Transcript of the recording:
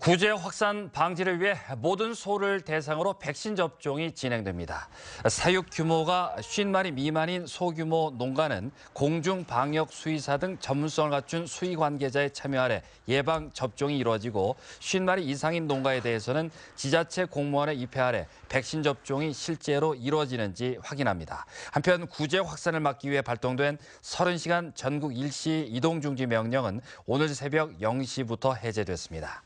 구제 확산 방지를 위해 모든 소를 대상으로 백신 접종이 진행됩니다. 사육 규모가 50마리 미만인 소규모 농가는 공중 방역 수의사 등 전문성을 갖춘 수의 관계자의 참여 아래 예방 접종이 이루어지고 50마리 이상인 농가에 대해서는 지자체 공무원의 입회 아래 백신 접종이 실제로 이루어지는지 확인합니다. 한편 구제 확산을 막기 위해 발동된 30시간 전국 일시 이동 중지 명령은 오늘 새벽 0시부터 해제됐습니다.